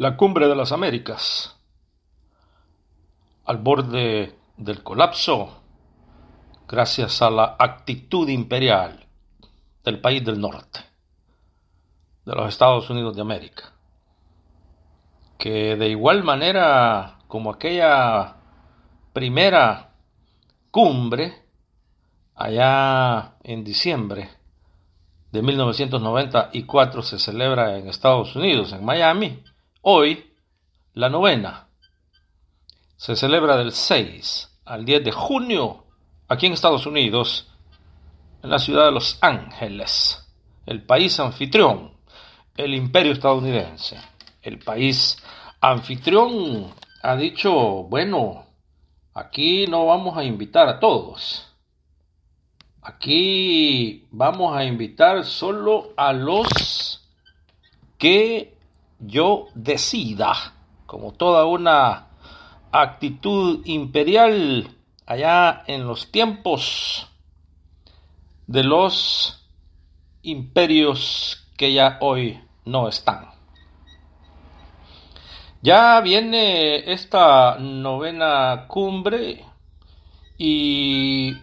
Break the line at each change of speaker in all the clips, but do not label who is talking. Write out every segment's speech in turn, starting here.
La cumbre de las Américas. Al borde del colapso, gracias a la actitud imperial del país del norte, de los Estados Unidos de América, que de igual manera como aquella primera cumbre, allá en diciembre de 1994 se celebra en Estados Unidos, en Miami, Hoy, la novena se celebra del 6 al 10 de junio aquí en Estados Unidos, en la ciudad de Los Ángeles, el país anfitrión, el imperio estadounidense. El país anfitrión ha dicho, bueno, aquí no vamos a invitar a todos. Aquí vamos a invitar solo a los que yo decida, como toda una actitud imperial allá en los tiempos de los imperios que ya hoy no están. Ya viene esta novena cumbre y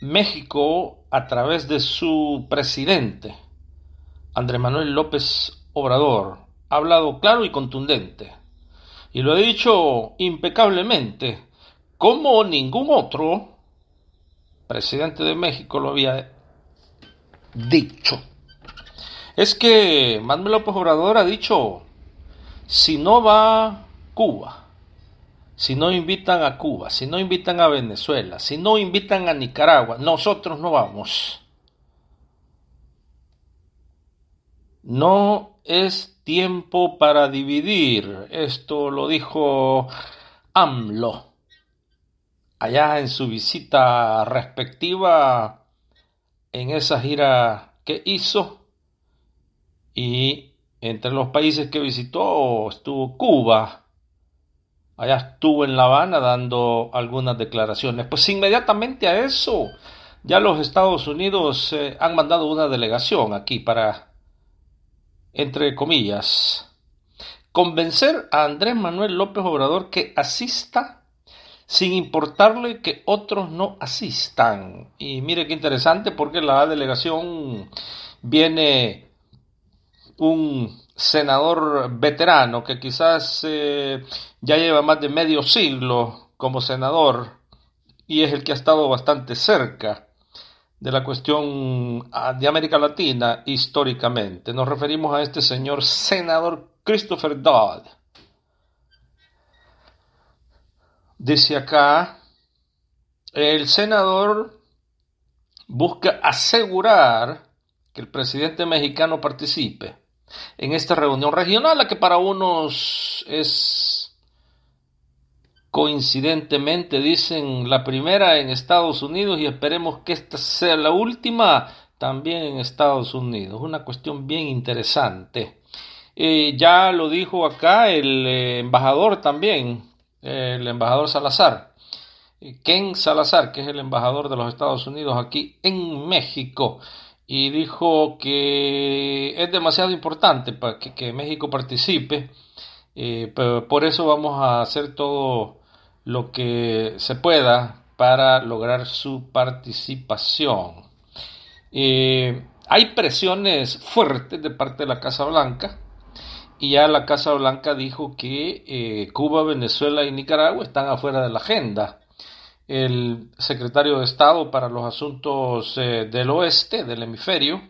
México a través de su presidente, Andrés Manuel López Obrador, hablado claro y contundente. Y lo he dicho impecablemente, como ningún otro presidente de México lo había dicho. Es que Manuel López Obrador ha dicho, si no va Cuba, si no invitan a Cuba, si no invitan a Venezuela, si no invitan a Nicaragua, nosotros no vamos. No es tiempo para dividir. Esto lo dijo AMLO allá en su visita respectiva, en esa gira que hizo. Y entre los países que visitó estuvo Cuba. Allá estuvo en La Habana dando algunas declaraciones. Pues inmediatamente a eso, ya los Estados Unidos eh, han mandado una delegación aquí para entre comillas, convencer a Andrés Manuel López Obrador que asista sin importarle que otros no asistan. Y mire qué interesante porque la delegación viene un senador veterano que quizás eh, ya lleva más de medio siglo como senador y es el que ha estado bastante cerca de la cuestión ah, de América Latina históricamente. Nos referimos a este señor senador Christopher Dodd. Dice acá, el senador busca asegurar que el presidente mexicano participe en esta reunión regional, la que para unos es coincidentemente dicen la primera en Estados Unidos y esperemos que esta sea la última también en Estados Unidos. Una cuestión bien interesante. Eh, ya lo dijo acá el eh, embajador también, el embajador Salazar, eh, Ken Salazar, que es el embajador de los Estados Unidos aquí en México, y dijo que es demasiado importante para que, México participe, por eso vamos a hacer todo lo que se pueda para lograr su participación. Eh, hay presiones fuertes de parte de la Casa Blanca y ya la Casa Blanca dijo que eh, Cuba, Venezuela y Nicaragua están afuera de la agenda. El secretario de Estado para los Asuntos eh, del Oeste, del hemisferio,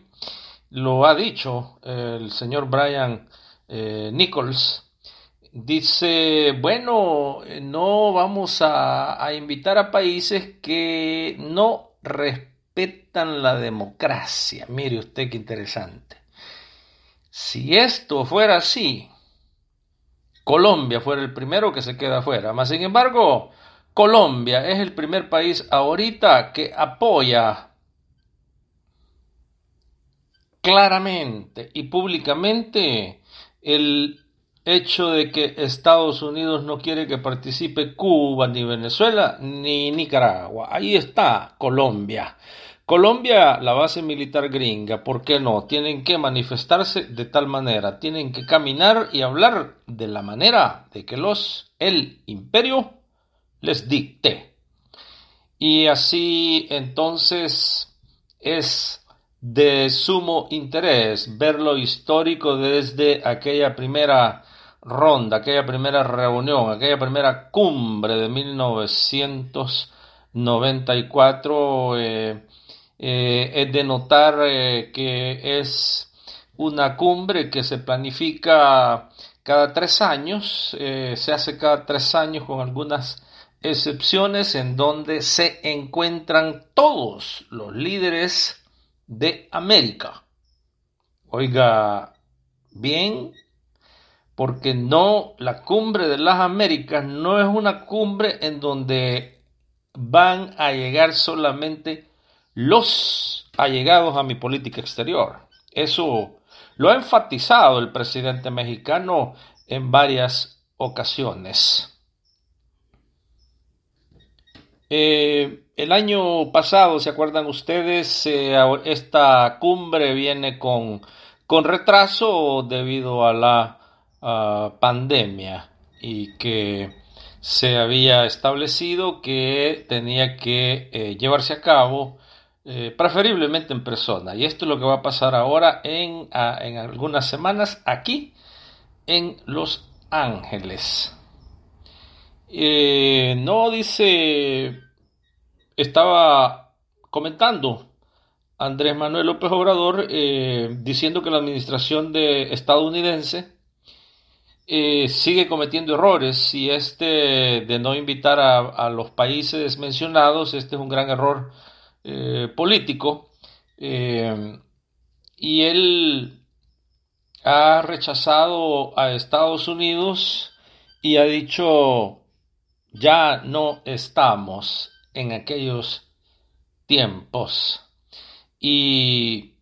lo ha dicho el señor Brian Nichols, dice, bueno, no vamos a, invitar a países que no respetan la democracia. Mire usted qué interesante. Si esto fuera así, Colombia fuera el primero que se queda afuera. más sin embargo, Colombia es el primer país ahorita que apoya claramente y públicamente el hecho de que Estados Unidos no quiere que participe Cuba, ni Venezuela, ni Nicaragua. Ahí está Colombia. Colombia, la base militar gringa, ¿por qué no? Tienen que manifestarse de tal manera, tienen que caminar y hablar de la manera de que los, el imperio les dicte. Y así entonces es de sumo interés ver lo histórico desde aquella primera ronda, aquella primera reunión, aquella primera cumbre de 1994, eh, eh, es de notar eh, que es una cumbre que se planifica cada tres años, se hace cada tres años con algunas excepciones en donde se encuentran todos los líderes de América. Oiga, bien porque no, la cumbre de las Américas no es una cumbre en donde van a llegar solamente los allegados a mi política exterior. Eso lo ha enfatizado el presidente mexicano en varias ocasiones. Eh, el año pasado, ¿se acuerdan ustedes? Eh, esta cumbre viene con, con retraso debido a la pandemia y que se había establecido que tenía que eh, llevarse a cabo eh, preferiblemente en persona. Y esto es lo que va a pasar ahora en, algunas semanas aquí en Los Ángeles. Eh, no dice, estaba comentando Andrés Manuel López Obrador diciendo que la administración de estadounidense sigue cometiendo errores y este de no invitar a, los países mencionados, este es un gran error eh, político. Eh, y él ha rechazado a Estados Unidos y ha dicho, ya no estamos en aquellos tiempos. Y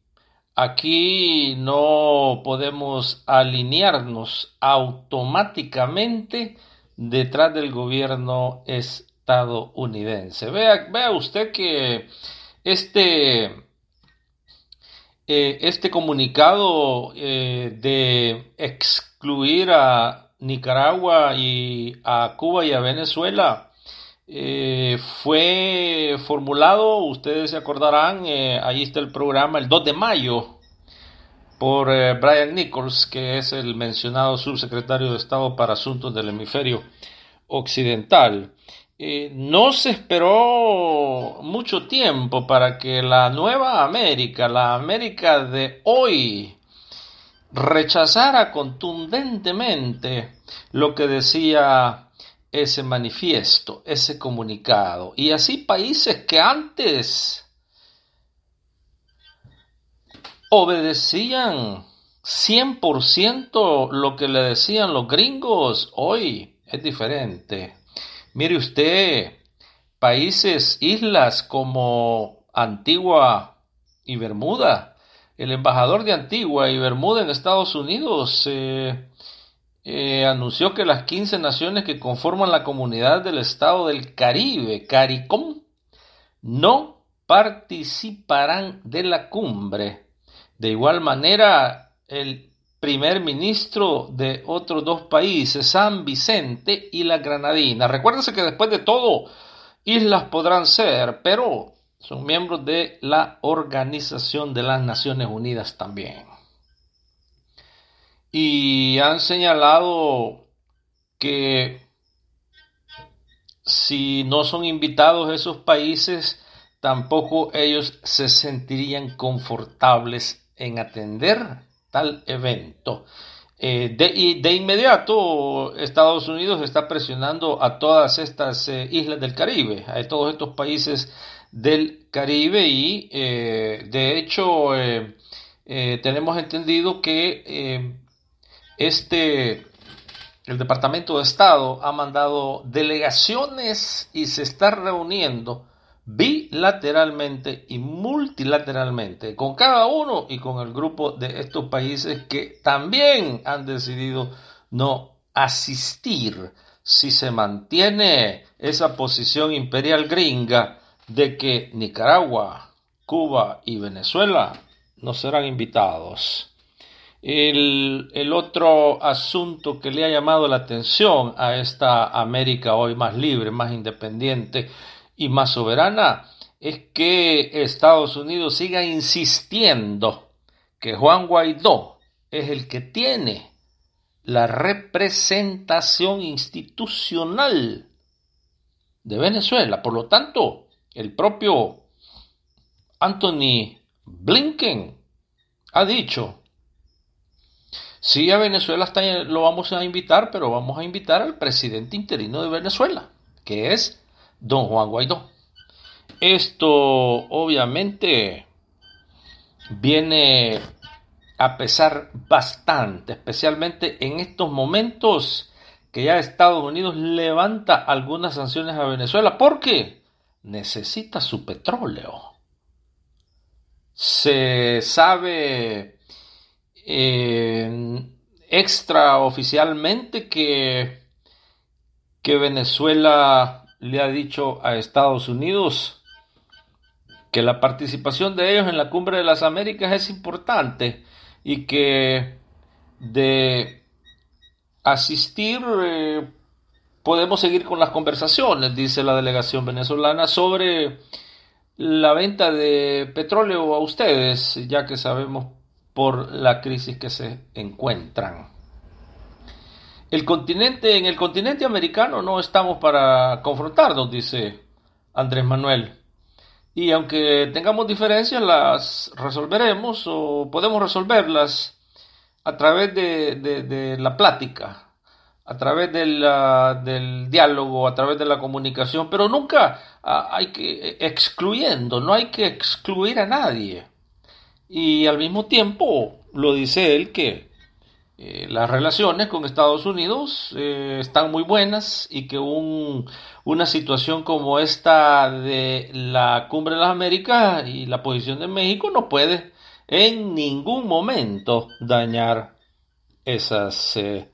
Aquí no podemos alinearnos automáticamente detrás del gobierno estadounidense. Vea, usted que este, eh, este comunicado eh, de excluir a Nicaragua y a Cuba y a Venezuela eh, fue formulado, ustedes se acordarán, eh, ahí está el programa el 2 de mayo por eh, Brian Nichols, que es el mencionado subsecretario de Estado para Asuntos del Hemisferio Occidental. no se esperó mucho tiempo para que la nueva América, la América de hoy, rechazara contundentemente lo que decía ese manifiesto, ese comunicado. Y así países que antes obedecían 100% lo que le decían los gringos, hoy es diferente. Mire usted, países, islas como Antigua y Bermuda, el embajador de Antigua y Bermuda en Estados Unidos, eh, eh, anunció que las 15 naciones que conforman la comunidad del Estado del Caribe, CARICOM, no participarán de la cumbre. De igual manera, el primer ministro de otros dos países, San Vicente y la Granadina. Recuérdense que después de todo, islas podrán ser, pero son miembros de la Organización de las Naciones Unidas también y han señalado que si no son invitados esos países, tampoco ellos se sentirían confortables en atender tal evento. Eh, de, y de inmediato Estados Unidos está presionando a todas estas eh, islas del Caribe, a todos estos países del Caribe y eh, de hecho tenemos entendido que este, el Departamento de Estado ha mandado delegaciones y se está reuniendo bilateralmente y multilateralmente con cada uno y con el grupo de estos países que también han decidido no asistir si se mantiene esa posición imperial gringa de que Nicaragua, Cuba y Venezuela no serán invitados. El, otro asunto que le ha llamado la atención a esta América hoy más libre, más independiente y más soberana es que Estados Unidos siga insistiendo que Juan Guaidó es el que tiene la representación institucional de Venezuela. Por lo tanto, el propio Anthony Blinken ha dicho Sí, a Venezuela lo vamos a invitar, pero vamos a invitar al presidente interino de Venezuela, que es don Juan Guaidó. Esto obviamente viene a pesar bastante, especialmente en estos momentos que ya Estados Unidos levanta algunas sanciones a Venezuela porque necesita su petróleo. Se sabe Em, extraoficialmente que, que Venezuela le ha dicho a Estados Unidos que la participación de ellos en la cumbre de las Américas es importante y que de asistir eh, podemos seguir con las conversaciones, dice la delegación venezolana, sobre la venta de petróleo a ustedes, ya que sabemos por la crisis que se encuentran. El continente, en el continente americano no estamos para confrontarnos, dice Andrés Manuel. Y aunque tengamos diferencias, las resolveremos o podemos resolverlas a través de, la plática, a través del diálogo, a través de la comunicación, pero nunca ah, hay que excluyendo, no hay que excluir a nadie. Y al mismo tiempo lo dice él que eh, las relaciones con Estados Unidos eh, están muy buenas y que una situación como esta de la Cumbre de las Américas y la posición de México no puede en ningún momento dañar esas eh,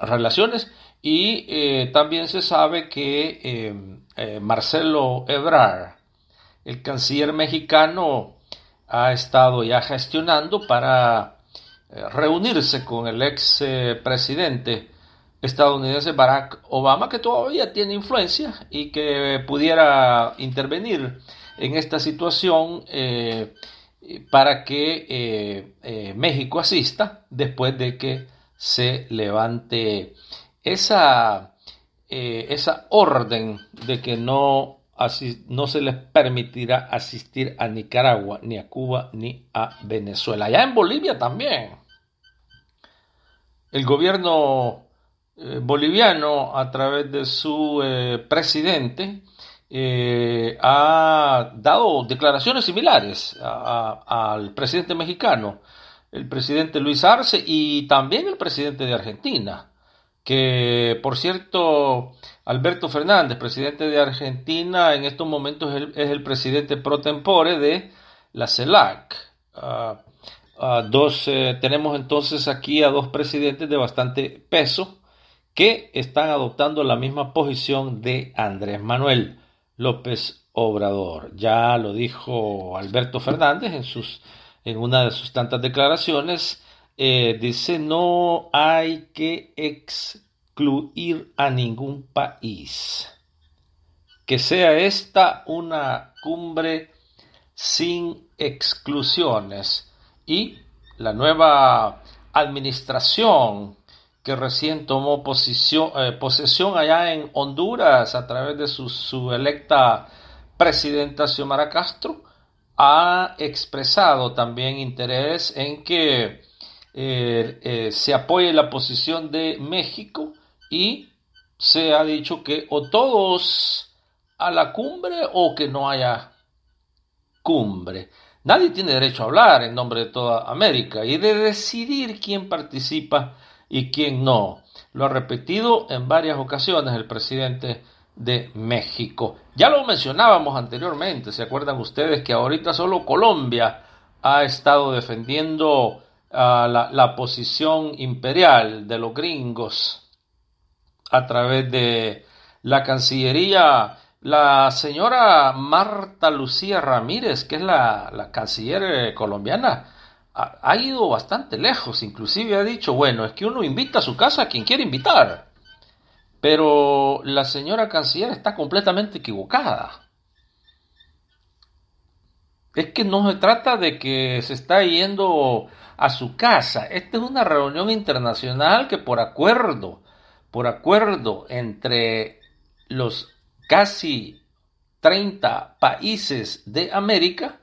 relaciones. Y también se sabe que Marcelo Ebrard, el canciller mexicano, ha estado ya gestionando para eh, reunirse con el ex eh, presidente estadounidense Barack Obama, que todavía tiene influencia y que pudiera intervenir en esta situación eh, para que México asista después de que se levante esa, esa orden de que no no se les permitirá asistir a Nicaragua, ni a Cuba, ni a Venezuela. Ya en Bolivia también. El gobierno eh, boliviano, a través de su eh, presidente, eh, ha dado declaraciones similares al presidente mexicano, el presidente Luis Arce y también el presidente de Argentina que por cierto, Alberto Fernández, presidente de Argentina, en estos momentos es el, presidente pro tempore de la CELAC. Ah, ah, dos, eh, tenemos entonces aquí a dos presidentes de bastante peso que están adoptando la misma posición de Andrés Manuel López Obrador. Ya lo dijo Alberto Fernández en, sus, en una de sus tantas declaraciones eh, dice no hay que excluir a ningún país. Que sea esta una cumbre sin exclusiones y la nueva administración que recién tomó posición, eh, posesión allá en Honduras a través de su, su electa presidenta Xiomara Castro, ha expresado también interés en que eh, eh, se apoye la posición de México y se ha dicho que o todos a la cumbre o que no haya cumbre. Nadie tiene derecho a hablar en nombre de toda América y de decidir quién participa y quién no. Lo ha repetido en varias ocasiones el presidente de México. Ya lo mencionábamos anteriormente, ¿se acuerdan ustedes que ahorita solo Colombia ha estado defendiendo la, la posición imperial de los gringos a través de la Cancillería, la señora Marta Lucía Ramírez, que es la, canciller colombiana, ha, ido bastante lejos, inclusive ha dicho, bueno, es que uno invita a su casa a quien quiere invitar, pero la señora canciller está completamente equivocada. Es que no se trata de que se está yendo a su casa. Esta es una reunión internacional que por acuerdo, por acuerdo entre los casi 30 países de América,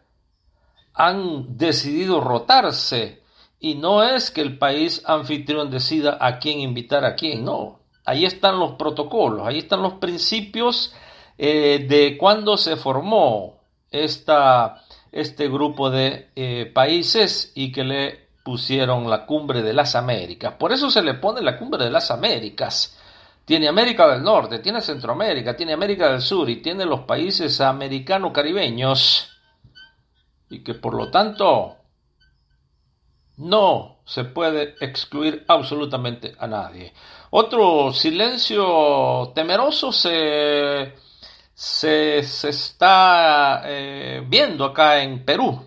han decidido rotarse. Y no es que el país anfitrión decida a quién invitar a quién, no. Ahí están los protocolos, ahí están los principios eh, de cuando se formó esta este grupo de eh, países y que le pusieron la cumbre de las Américas. Por eso se le pone la cumbre de las Américas. Tiene América del Norte, tiene Centroamérica, tiene América del Sur y tiene los países americano-caribeños y que por lo tanto no se puede excluir absolutamente a nadie. Otro silencio temeroso se se, está eh, viendo acá en Perú,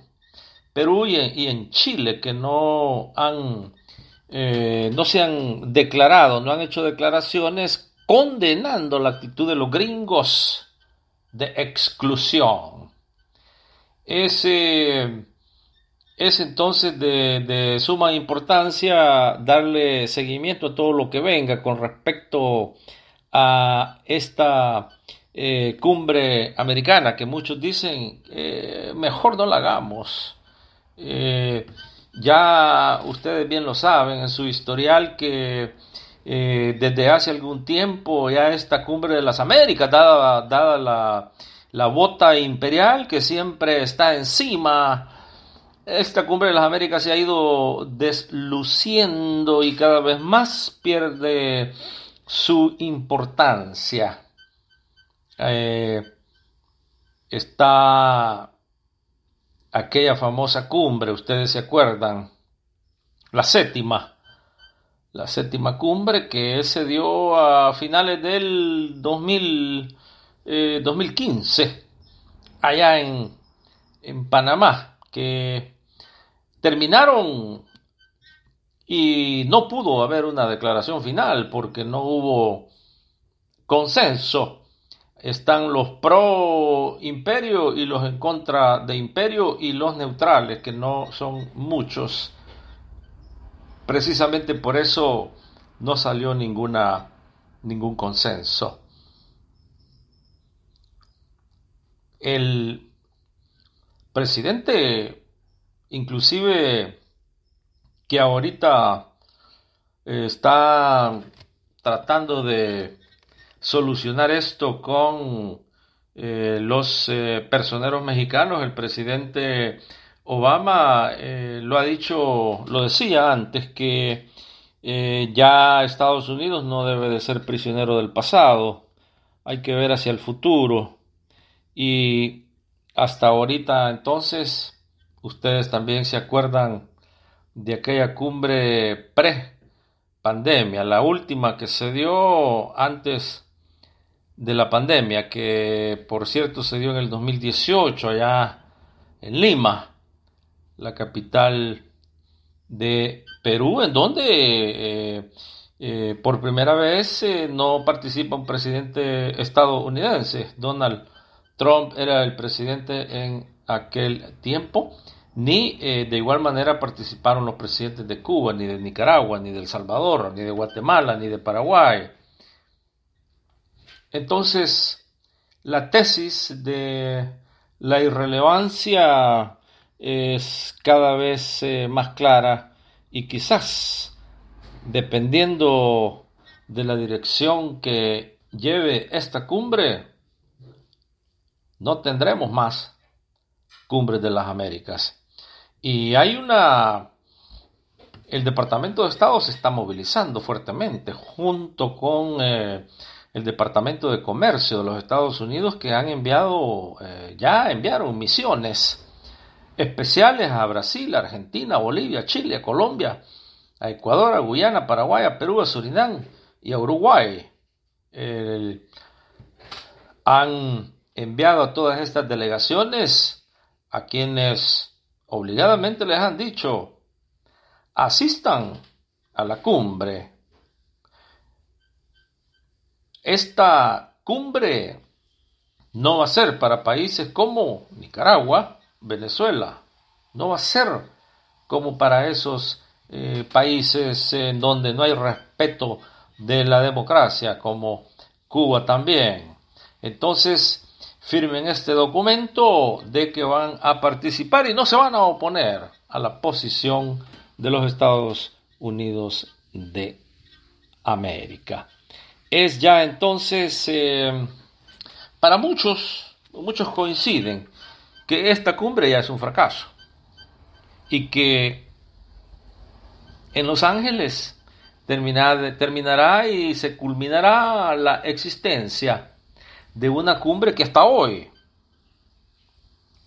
Perú y en, Chile, que no han, eh, no se han declarado, no han hecho declaraciones condenando la actitud de los gringos de exclusión. Ese eh, es entonces de, suma importancia darle seguimiento a todo lo que venga con respecto a esta eh, cumbre americana, que muchos dicen, eh, mejor no la hagamos. Eh, ya ustedes bien lo saben en su historial que desde hace algún tiempo ya esta cumbre de las Américas, dada, la, la bota imperial que siempre está encima, esta cumbre de las Américas se ha ido desluciendo y cada vez más pierde su importancia. Eh, está aquella famosa cumbre, ustedes se acuerdan, la séptima, la séptima cumbre que se dio a finales del 2015, eh, allá en, en Panamá, que terminaron y no pudo haber una declaración final porque no hubo consenso están los pro imperio y los en contra de imperio y los neutrales, que no son muchos. Precisamente por eso no salió ninguna, ningún consenso. El presidente, inclusive que ahorita eh, está tratando de solucionar esto con eh, los eh, personeros mexicanos. El presidente Obama eh, lo ha dicho, lo decía antes, que ya Estados Unidos no debe de ser prisionero del pasado, hay que ver hacia el futuro. Y hasta ahorita entonces, ustedes también se acuerdan de aquella cumbre pre-pandemia, la última que se dio antes de la pandemia, que por cierto se dio en el 2018 allá en Lima, la capital de Perú, en donde eh, eh, por primera vez eh, no participa un presidente estadounidense. Donald Trump era el presidente en aquel tiempo, ni de igual manera participaron los presidentes de Cuba, ni de Nicaragua, ni de El Salvador, ni de Guatemala, ni de Paraguay entonces, la tesis de la irrelevancia es cada vez eh, más clara y quizás, dependiendo de la dirección que lleve esta cumbre, no tendremos más cumbres de las Américas. Y hay una... El Departamento de Estado se está movilizando fuertemente junto con eh, el Departamento de Comercio de los Estados Unidos que han enviado, eh, ya enviaron misiones especiales a Brasil, Argentina, Bolivia, Chile, Colombia, a Ecuador, a Guyana, Paraguay, a Perú, a Surinam y a Uruguay. han enviado a todas estas delegaciones a quienes obligadamente les han dicho asistan a la cumbre esta cumbre no va a ser para países como Nicaragua, Venezuela, no va a ser como para esos eh, países en donde no hay respeto de la democracia, como Cuba también. Entonces, firmen este documento de que van a participar y no se van a oponer a la posición de los Estados Unidos de América es ya entonces, em, para muchos, muchos coinciden que esta cumbre ya es un fracaso y que en Los Ángeles terminará y se culminará la existencia de una cumbre que hasta hoy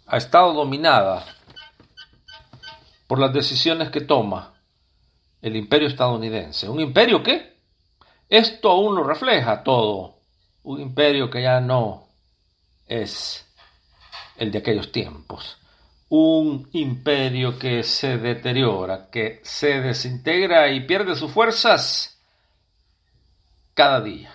ha estado dominada por las decisiones que toma el imperio estadounidense. Un imperio qué? Esto aún lo refleja todo un imperio que ya no es el de aquellos tiempos. Un imperio que se deteriora, que se desintegra y pierde sus fuerzas cada día.